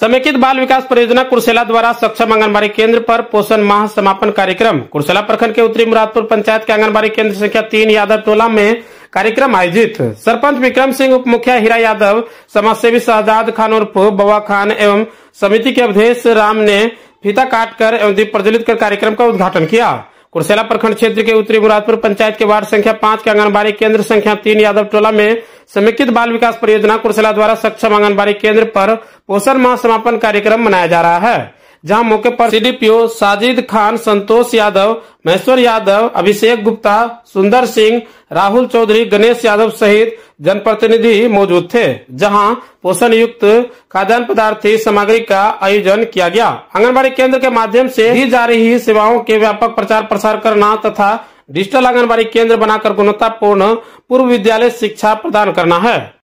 समेकित बाल विकास परियोजना कुर्सेला द्वारा सक्षम आंगनबाड़ी केंद्र पर पोषण माह समापन कार्यक्रम कुर्सेला प्रखंड के उत्तरी मुरादपुर पंचायत के आंगनबाड़ी केंद्र संख्या तीन यादव टोला में कार्यक्रम आयोजित सरपंच विक्रम सिंह उप मुखिया हीरा यादव समाज सेवी शहजाद खान उर्फ बवा खान एवं समिति के अध्यक्ष राम ने फीता काट कर एवं दीप प्रज्वलित कर कार्यक्रम का उद्घाटन किया कुर्सेला प्रखंड क्षेत्र के उत्तरी मुरादपुर पंचायत के वार्ड संख्या पांच के आंगनबाड़ी केंद्र संख्या तीन यादव टोला में समेकित बाल विकास परियोजना कुर्सेला द्वारा सक्षम आंगनबाड़ी केंद्र पर पोषण माह समापन कार्यक्रम मनाया जा रहा है जहां मौके पर सीडीपीओ साजिद खान संतोष यादव महेश्वर यादव अभिषेक गुप्ता सुंदर सिंह राहुल चौधरी गणेश यादव सहित जनप्रतिनिधि मौजूद थे जहां पोषण युक्त खाद्यान्न पदार्थ सामग्री का आयोजन किया गया आंगनबाड़ी केंद्र के माध्यम से दी जा रही सेवाओं के व्यापक प्रचार प्रसार करना तथा डिजिटल आंगनबाड़ी केंद्र बनाकर गुणवत्तापूर्ण पूर्व विद्यालय शिक्षा प्रदान करना है